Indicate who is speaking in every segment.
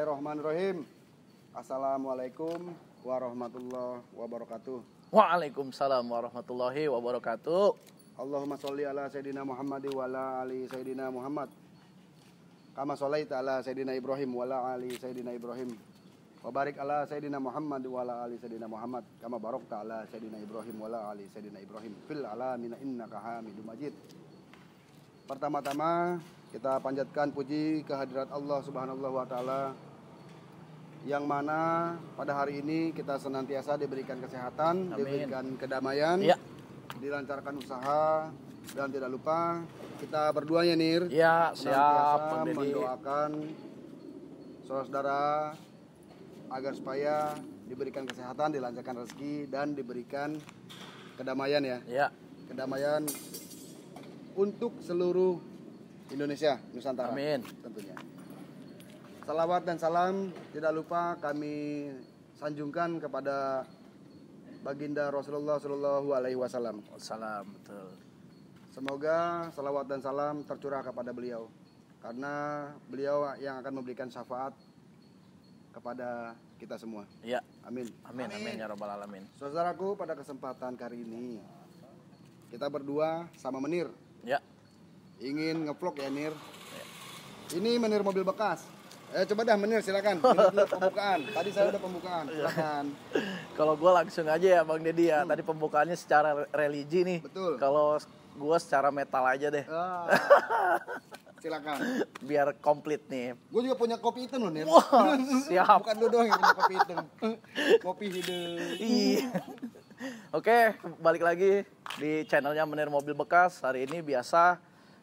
Speaker 1: Bismillahirrahmanirrahim. Assalamualaikum warahmatullahi wabarakatuh. Waalaikumsalam warahmatullahi wabarakatuh. Allahumma sholli ala sayyidina Muhammad wa ala ali sayyidina Muhammad. Kama sholaita ala sayyidina Ibrahim wa ala ali sayyidina Ibrahim. Wa barik ala sayyidina Muhammad wa ala ali sayyidina Muhammad. Kama barokta ala sayyidina Ibrahim wa ala ali sayyidina Ibrahim. Fil alamina innaka Hamidum Majid. Pertama-tama kita panjatkan puji kehadirat Allah Subhanahu wa taala yang mana pada hari ini kita senantiasa diberikan kesehatan, Amin. diberikan kedamaian, ya. dilancarkan usaha dan tidak lupa kita berduanya Nir, ya, siap mendoakan saudara-saudara agar supaya diberikan kesehatan, dilancarkan rezeki dan diberikan kedamaian ya. Ya. Kedamaian untuk seluruh Indonesia, Nusantara. Amin. Tentunya. Salawat dan salam tidak lupa kami sanjungkan kepada baginda Rasulullah Shallallahu Alaihi Wasallam. Salam betul. Semoga salawat dan salam tercurah kepada beliau, karena beliau yang akan memberikan syafaat kepada kita semua. Ya. Amin. Amin. Amin. Amin. Ya robbal alamin. Saudaraku pada kesempatan kali ini kita berdua sama Menir. Ya. Ingin ngevlog ya Nir. Ya. Ini Menir mobil bekas. Eh, coba dah menir silakan. pembukaan. Tadi saya udah pembukaan. Iya. Silakan. Kalau gue
Speaker 2: langsung aja ya Bang Deddy ya. Hmm. Tadi pembukaannya secara religi nih. Betul. Kalau gue secara metal aja deh.
Speaker 1: Ah. silakan.
Speaker 2: Biar komplit nih. Gue juga punya kopi hitam loh nih. Wow, siap. Bukan
Speaker 1: lu doang yang punya kopi hitam. kopi hidup. Iya.
Speaker 2: Oke, balik lagi di channelnya Menir Mobil Bekas. Hari ini biasa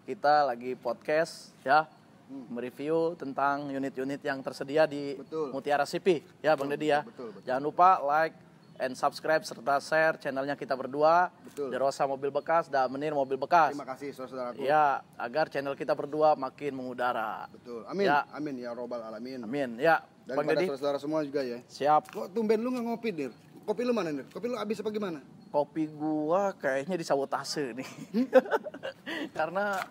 Speaker 2: kita lagi podcast ya hmm. mereview tentang unit-unit yang tersedia di betul. Mutiara CP, ya Bang Deddy ya. Betul, betul, betul. Jangan lupa like and subscribe serta share channelnya kita berdua Betul. Derosa Mobil Bekas dan Menir Mobil Bekas. Terima kasih
Speaker 1: saudaraku. Ya,
Speaker 2: agar channel kita berdua makin mengudara.
Speaker 1: Betul. Amin. Ya. Amin ya robbal alamin. Amin. Ya. Dan Bang Deddy. saudara semua juga ya. Siap. Kok tumben lu nggak ngopi, Dir? Kopi lu mana, Dir? Kopi lu habis apa gimana? Kopi gua kayaknya disabotase nih. Hmm? Karena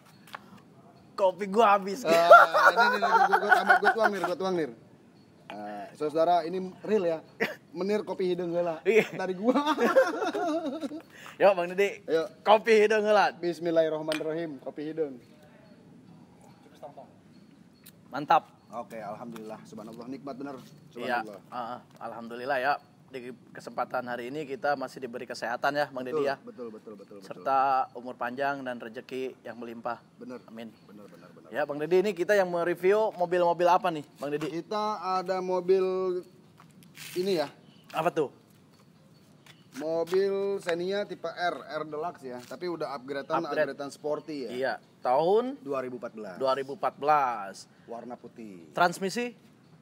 Speaker 1: kopi gue habis. Uh, ini, ini, ini gue tambah gue tuang nir, gue tuang nir. Uh, eh, saudara ini real ya. Menir kopi hidung gela iya. dari gua. Yuk Bang Dede. Yuk. Kopi hidung gela. Bismillahirrahmanirrahim. Kopi hidung. Mantap. Oke,
Speaker 2: alhamdulillah. Subhanallah nikmat bener. Iya. Subhanallah. Iya. Uh, alhamdulillah ya di kesempatan hari ini kita masih diberi kesehatan ya Bang Deddy ya. Betul, betul, betul, betul. Serta umur panjang dan rezeki yang melimpah. Benar. Amin. Benar, benar, benar. Ya, Bang Deddy ini kita yang mereview mobil-mobil apa nih,
Speaker 1: Bang Deddy? Kita ada mobil ini ya. Apa tuh? Mobil Xenia tipe R, R Deluxe ya, tapi udah upgradean Upgrade. upgradean sporty ya. Iya, tahun 2014. 2014. Warna putih.
Speaker 2: Transmisi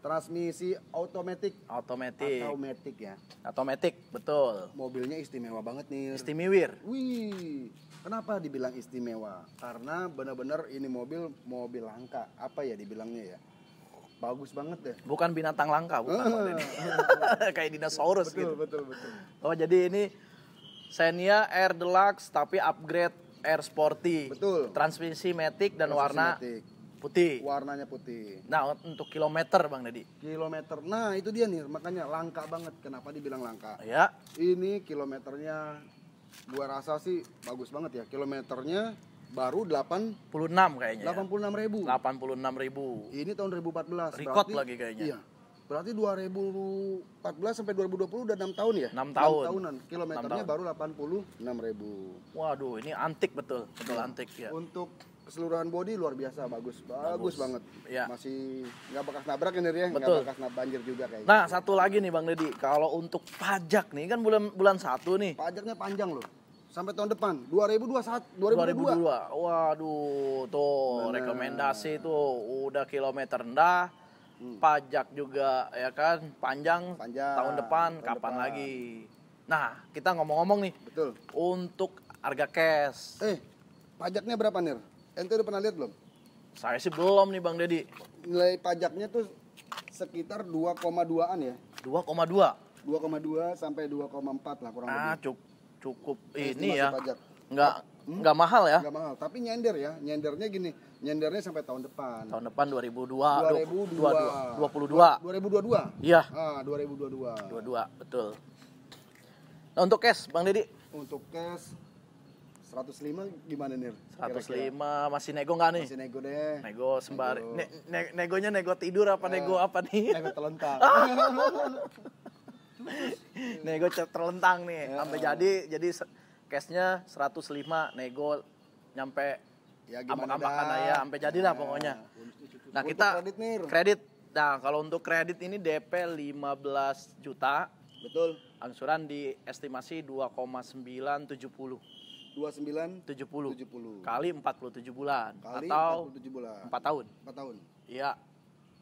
Speaker 1: Transmisi otomatis. Otomatis. Otomatis ya. Otomatis, betul. Mobilnya istimewa banget nih. Istimewir. Wih. Kenapa dibilang istimewa? Karena benar-benar ini mobil mobil langka. Apa ya dibilangnya ya? Bagus banget deh.
Speaker 2: Bukan binatang langka, bukan. Uh,
Speaker 1: Kayak dinosaurus betul, gitu. Betul, betul,
Speaker 2: betul. Oh, jadi ini Xenia Air Deluxe tapi upgrade Air Sporty. Betul. Transmisi
Speaker 1: Matic dan Transmisi warna Matic
Speaker 2: putih. Warnanya putih.
Speaker 1: Nah, untuk kilometer Bang Dedi. Kilometer. Nah, itu dia nih, makanya langka banget. Kenapa dibilang langka? Ya. Ini kilometernya gua rasa sih bagus banget ya. Kilometernya baru 86 kayaknya. 86 ya. ribu. 86 ribu. Ini tahun 2014. Record berarti, lagi kayaknya. Iya. Berarti 2014 sampai 2020 udah 6 tahun ya? Enam tahun. 6 tahunan. Kilometernya 6 tahun. baru 86 ribu. Waduh, ini antik betul. Betul ya. antik ya. Untuk keseluruhan body luar biasa bagus bagus, bagus. banget ya. masih nggak bekas nabrak ini ya nggak bekas nabrak banjir juga kayaknya nah satu lagi nih bang Deddy kalau untuk pajak nih kan bulan bulan satu nih pajaknya panjang loh sampai tahun depan 2021 2022,
Speaker 2: 2022 waduh tuh Bener. rekomendasi tuh udah kilometer rendah hmm. pajak juga ya kan panjang, panjang. tahun depan tahun kapan depan. lagi nah kita ngomong-ngomong nih betul untuk harga cash eh pajaknya
Speaker 1: berapa nih Ente udah pernah lihat belum? Saya sih belum nih Bang Dedi. Nilai pajaknya tuh sekitar 2,2-an ya. 2,2. 2,2 sampai 2,4 lah kurang ah, lebih. Ah, cukup cukup ini ya. Pajak. Enggak hmm? enggak mahal ya. Enggak mahal, tapi nyender ya. Nyendernya gini, nyendernya sampai tahun depan. Tahun depan 2002 2022. 2022. 2022. Iya. Ah, 2022. 22, betul. Nah, untuk cash Bang Dedi. Untuk cash 105 gimana nih? 105 kira -kira?
Speaker 2: masih nego nggak nih? Masih nego deh. Nego sembari. Nego. Ne, ne, negonya nego tidur apa uh, nego apa nih? Nego terlentang. Ah. nego terlentang nih. Uh, sampai eh. jadi jadi cashnya 105 nego nyampe ya ambak-ambakan lah ya sampai jadilah ya, pokoknya. Nah, kita kredit nih. Kredit. Nah, kalau untuk kredit ini DP 15 juta. Betul. Angsuran di estimasi 2,970. 29 70. 70. Kali 47 bulan Kali atau 47 bulan. 4 tahun. 4 tahun. Iya.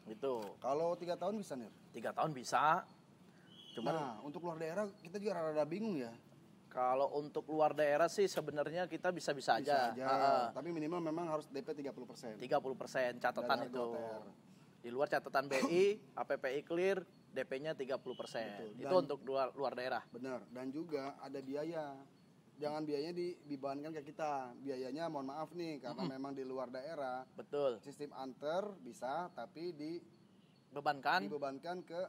Speaker 2: Gitu. Kalau 3 tahun bisa, Nir? 3 tahun bisa. Cuman Nah,
Speaker 1: untuk luar daerah kita juga
Speaker 2: rada-rada bingung ya. Kalau untuk luar daerah sih sebenarnya kita bisa-bisa aja. aja. Ha -ha.
Speaker 1: Tapi minimal memang harus DP 30%. persen.
Speaker 2: 30% persen catatan itu. Hotel. Di luar catatan BI, APPI clear, DP-nya 30%. persen. itu untuk luar luar daerah.
Speaker 1: Benar. Dan juga ada biaya jangan biayanya di, dibebankan ke kita biayanya mohon maaf nih karena memang di luar daerah betul sistem antar bisa tapi di bebankan dibebankan ke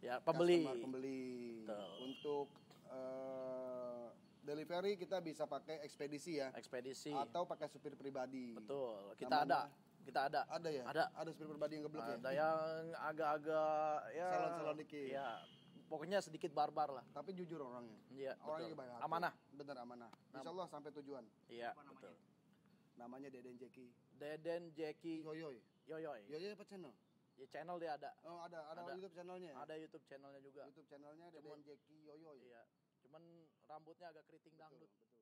Speaker 1: ya pembeli pembeli betul. untuk uh, delivery kita bisa pakai ekspedisi ya ekspedisi atau pakai supir pribadi betul kita Namanya, ada kita ada ada ya ada ada supir pribadi yang geblek ya? ada ya
Speaker 2: yang agak-agak ya salon salon dikit ya pokoknya sedikit barbar lah tapi
Speaker 1: jujur orangnya iya orangnya betul. Hati. amanah bener amanah Insya Allah sampai tujuan iya betul namanya Deden Jeki Deden Jeki Yoyoy Yoyoy Yoyoy apa channel ya channel dia ada oh ada ada, ada. YouTube channelnya ya? ada YouTube channelnya juga YouTube channelnya Deden cuman, Jeki Yoyoy
Speaker 2: iya cuman rambutnya agak keriting dangdut betul, betul.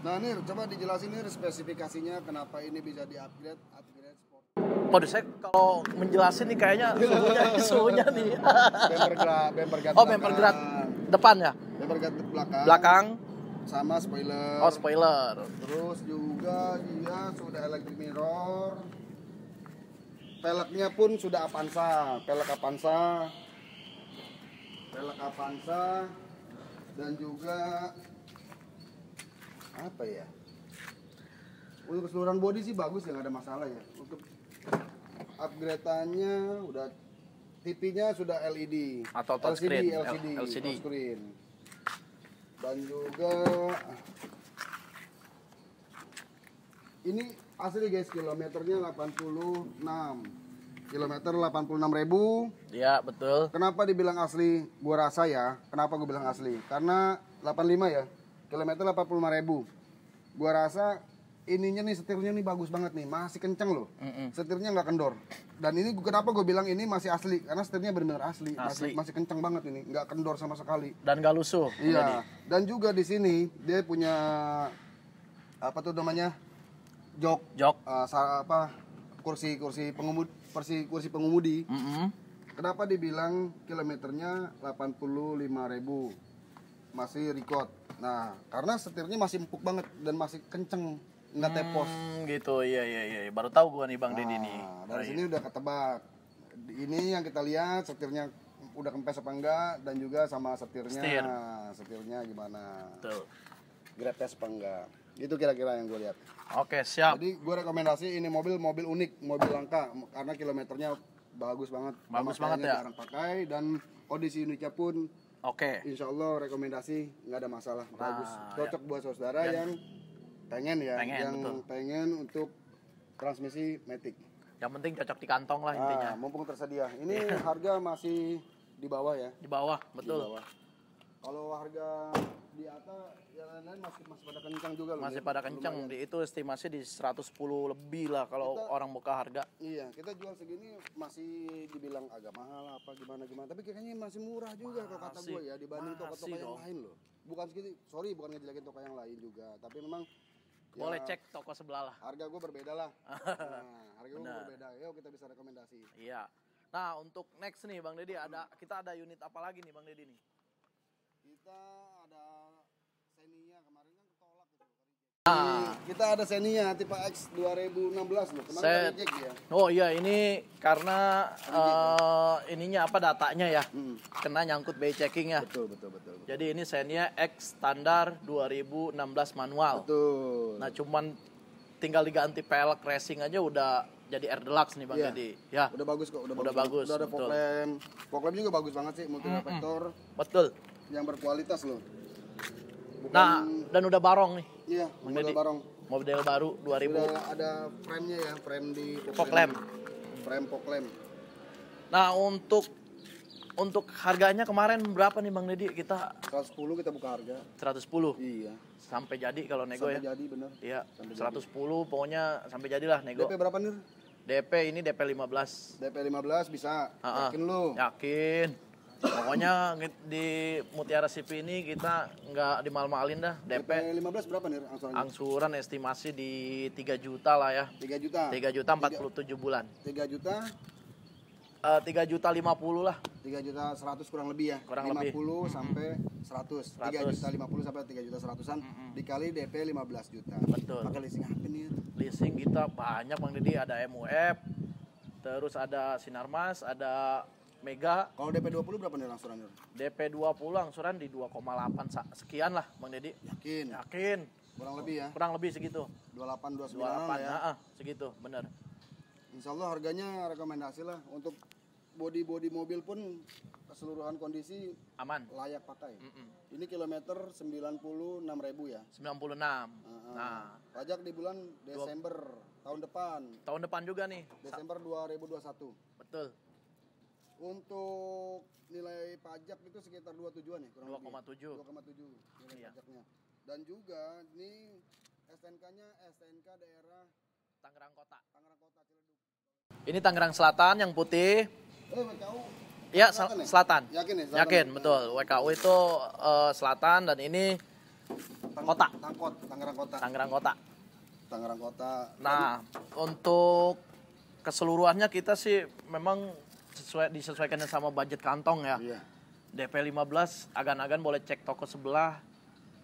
Speaker 1: Nah Nir, coba dijelasin nih spesifikasinya kenapa ini bisa di upgrade, upgrade
Speaker 2: Waduh saya kalau menjelasin nih kayaknya suhunya suhunya nih. bemper gerak, oh, bemper gerak. Oh, bumper depan ya? Bemper gerak belakang. Belakang sama spoiler. Oh,
Speaker 1: spoiler. Terus juga dia sudah electric mirror. Peleknya pun sudah Avanza, pelek Avanza. Pelek Avanza dan juga apa ya? Untuk keseluruhan body sih bagus ya, nggak ada masalah ya. Untuk upgrade-annya udah TV-nya sudah LED atau touch LCD, LCD, L LCD. screen. dan juga ini asli guys kilometernya 86 kilometer 86 ribu iya betul kenapa dibilang asli gua rasa ya kenapa gua bilang asli karena 85 ya kilometer 85 ribu gua rasa ininya nih setirnya nih bagus banget nih masih kenceng loh mm-hmm. setirnya nggak kendor dan ini kenapa gue bilang ini masih asli karena setirnya benar-benar asli. asli masih masih kenceng banget ini nggak kendor sama sekali dan nggak lusuh iya jadi. dan juga di sini dia punya apa tuh namanya jok jok uh, apa kursi kursi pengemudi kursi kursi pengemudi mm-hmm. kenapa dibilang kilometernya 85 ribu masih record nah karena setirnya masih empuk banget dan masih kenceng nggak hmm, tepos
Speaker 2: gitu iya, iya iya iya baru tahu gua nih bang nah, nih
Speaker 1: ah, dari oh, sini iya. udah ketebak ini yang kita lihat setirnya udah kempes apa enggak dan juga sama setirnya Setir. setirnya gimana tuh grab tes apa enggak itu kira-kira yang gue lihat oke siap jadi gue rekomendasi ini mobil mobil unik mobil langka karena kilometernya bagus banget bagus banget ya jarang pakai dan kondisi uniknya pun Oke. Okay. Insya Allah rekomendasi nggak ada masalah. Bagus, ah, cocok ya. buat saudara yang pengen ya pengen, yang betul. pengen untuk transmisi matic yang penting cocok di kantong lah intinya nah, mumpung tersedia ini harga masih di bawah ya di bawah betul di bawah. kalau harga di atas yang lain-lain masih masih pada kencang juga loh. Masih ya? pada kencang. Di
Speaker 2: itu estimasi di 110 lebih lah kalau kita, orang buka harga.
Speaker 1: Iya, kita jual segini masih dibilang agak mahal apa gimana gimana, tapi kayaknya masih murah juga kalau kata gue ya dibanding toko-toko yang lain loh. Bukan segini, sorry bukan ngejelekin toko yang lain juga, tapi memang Ya. Boleh cek toko sebelah lah. Harga gue berbeda lah. nah, harga gue berbeda. Yuk kita bisa rekomendasi.
Speaker 2: Iya. Nah, untuk next nih Bang Deddy ada kita ada unit apa lagi nih Bang Deddy
Speaker 1: nih? Kita Nah, kita ada Xenia tipe X 2016 loh. Kemarin Set. ya. Oh iya,
Speaker 2: ini karena uh, ininya apa datanya ya? Hmm. Kena nyangkut bay checking ya. Betul, betul, betul, betul. Jadi ini Xenia X standar 2016 manual. Betul. Nah, cuman tinggal diganti pelek racing aja udah jadi air deluxe nih Bang yeah. Iya. Jadi. Ya.
Speaker 1: Udah bagus kok, udah, udah bagus. bagus. Udah ada betul. fog juga bagus banget sih multi reflektor. -hmm. Betul. Yang berkualitas loh. Bukan, nah,
Speaker 2: dan udah barong nih.
Speaker 1: Iya, model Jadi, barong.
Speaker 2: Model baru
Speaker 1: 2000. Udah ada frame-nya ya, frame di Poklem. Frame Poklem.
Speaker 2: Nah, untuk untuk harganya kemarin berapa nih Bang Dedi? Kita 110 kita buka harga. 110. Iya. Sampai jadi kalau nego sampai ya. Sampai jadi bener. Iya. Sampai 110 jadi. pokoknya sampai jadilah nego. DP berapa nih? DP ini DP 15. DP
Speaker 1: 15 bisa.
Speaker 2: Uh -uh. Yakin lu? Yakin. Pokoknya di Mutiara Sipi ini kita nggak dimal-malin dah. DP, DP 15 berapa nih angsurannya? Angsuran estimasi di 3 juta lah ya. 3 juta. 3 juta 47 3, bulan. 3
Speaker 1: juta Uh, eh, 3 juta 50 lah 3 juta 100 kurang lebih ya kurang 50 lebih puluh sampai 100 3 juta 50 sampai 3 juta 100an mm -hmm. dikali dp 15 juta betul pakai leasing apa nih leasing kita banyak bang Didi ada MUF
Speaker 2: terus ada Sinarmas ada Mega. Kalau DP 20 berapa nih langsurannya? DP 20 langsuran di 2,8 sekian lah Bang Deddy. Yakin? Yakin. Kurang lebih ya? Kurang lebih segitu.
Speaker 1: 28, 29 28, lah ya?
Speaker 2: Nah, segitu, bener.
Speaker 1: Insya Allah harganya rekomendasi lah untuk bodi-bodi mobil pun keseluruhan kondisi aman layak pakai. Mm -mm. Ini kilometer 96 ribu ya. 96. Uh -huh. Nah, pajak di bulan Desember Dua... tahun depan. Tahun depan juga nih. Desember 2021. Betul. Untuk nilai pajak itu sekitar 27-an ya kurang 2,7. 2,7 nilai iya. pajaknya. Dan juga ini STNK-nya STNK daerah Tangerang Kota. Tangerang Kota Ciledug. Ini
Speaker 2: Tangerang Selatan yang putih. Eh, WKU. Ya, selatan. Ya? selatan. Yakin ya? Selatan. Yakin, ya? betul. WKU itu uh, selatan dan ini Tang kota. Tangkot, Tangerang Kota. Tangerang Kota.
Speaker 1: Tangerang Kota. Nah,
Speaker 2: Lalu. untuk keseluruhannya kita sih memang sesuai disesuaikan sama budget kantong ya. Iya. DP 15 agan-agan boleh cek toko sebelah.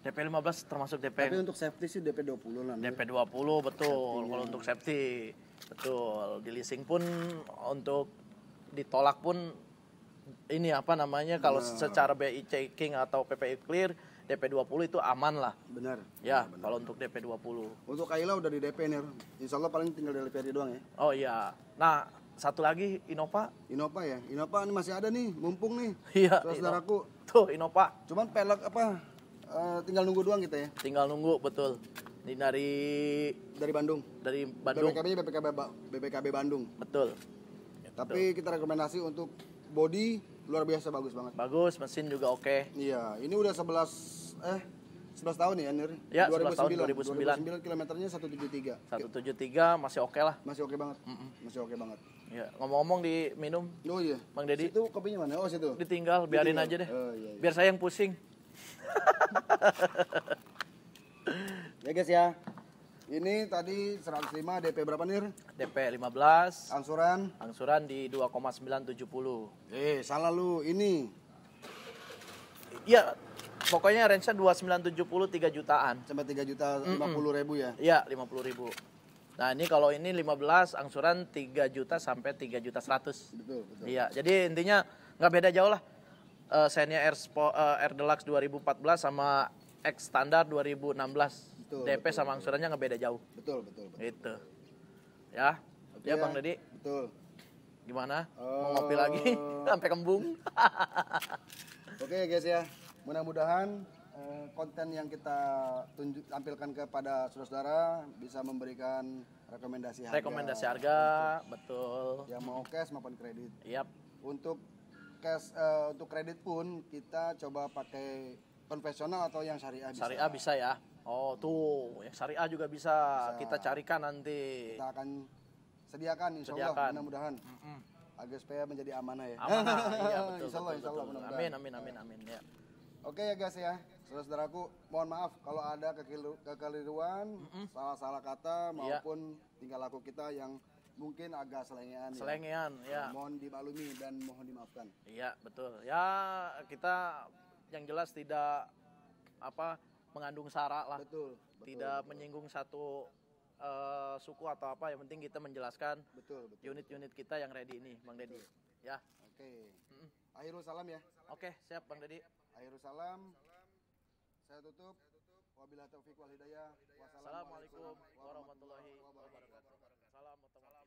Speaker 2: DP 15 termasuk DP. Tapi untuk safety sih DP 20 lah. DP 20 betul. Kalau untuk safety betul. Di leasing pun untuk ditolak pun ini apa namanya kalau nah. secara BI checking atau PPI clear DP 20 itu aman lah.
Speaker 1: Benar. Ya,
Speaker 2: benar, kalau untuk DP
Speaker 1: 20. Untuk Kaila udah di DP nih. Insya Allah paling tinggal di DP doang ya. Oh iya. Nah, satu lagi Innova. Innova ya. Innova ini masih ada nih, mumpung nih. Iya. Saudaraku. Tuh Innova. Cuman pelek apa? Uh, tinggal nunggu doang kita ya. Tinggal nunggu, betul.
Speaker 2: Ini dari dari Bandung. Dari Bandung. BPKB-nya BPKB, BPKB Bandung. Betul.
Speaker 1: Tapi kita rekomendasi untuk body luar biasa bagus banget. Bagus, mesin juga oke. Okay. Iya, ini udah 11 eh 11 tahun ya, Nir? Ya, 2009, tahun
Speaker 2: 2009. 2009 kilometernya 173. 173 masih oke okay lah. Masih oke okay banget. Mm -mm. Masih oke okay banget. Iya, ngomong-ngomong diminum. Oh iya. Bang Dedi. Itu kopinya mana? Oh, situ. Ditinggal, biarin Ditinggal. aja deh. Oh, iya, iya. Biar saya yang pusing.
Speaker 1: ya guys ya. Ini tadi 105 DP berapa nih? DP 15. Angsuran?
Speaker 2: Angsuran di 2,970. Eh,
Speaker 1: salah lu. Ini.
Speaker 2: Iya, pokoknya range-nya 2970 3 jutaan. Sampai 3 juta mm -mm. 50 ribu ya? Iya, 50 ribu. Nah ini kalau ini 15 angsuran 3 juta sampai 3 juta 100. Betul, betul. Iya, jadi intinya nggak beda jauh lah. Uh, Xenia Air, uh, Air Deluxe 2014 sama X standar 2016. Betul, DP betul, sama angsurannya nggak beda jauh. Betul, betul, betul. Itu. Ya. Okay, ya, ya, Bang Dedi. Betul. Gimana? Uh... Mau ngopi lagi sampai kembung.
Speaker 1: Oke, okay, guys ya. Mudah-mudahan Eh, konten yang kita tunjuk tampilkan kepada saudara-saudara bisa memberikan rekomendasi harga. Rekomendasi harga, betul. Yang mau cash maupun kredit. Yap. Untuk cash uh, untuk kredit pun kita coba pakai konvensional atau yang syariah bisa. Syariah bisa ya. Oh, tuh, yang
Speaker 2: syariah juga bisa, bisa. kita carikan nanti. Kita akan sediakan insyaallah mudah-mudahan.
Speaker 1: Mm -mm. Agar supaya menjadi amanah ya. Amanah, iya betul. insyaallah insyaallah amin, amin, amin, amin ya. Oke okay, ya guys ya. Saudara-saudaraku, mohon maaf kalau ada kekeliruan, mm -mm. salah-salah kata iya. maupun yeah. tingkah laku kita yang mungkin agak selengean. Ya. Selengean, ya. ya. Mohon dimaklumi dan mohon dimaafkan.
Speaker 2: Iya, betul. Ya, kita yang jelas tidak apa mengandung sara lah. Betul. betul tidak betul. menyinggung satu uh, suku atau apa. Yang penting kita menjelaskan betul unit-unit kita yang ready ini, Bang Deddy. Ya.
Speaker 1: Oke. Okay. Mm -mm. Akhirul salam ya. Oke, okay, siap Bang Deddy. Akhirul salam. Saya tutup. Wabillahi taufiq wal hidayah. Wassalamualaikum warahmatullahi wabarakatuh. Salam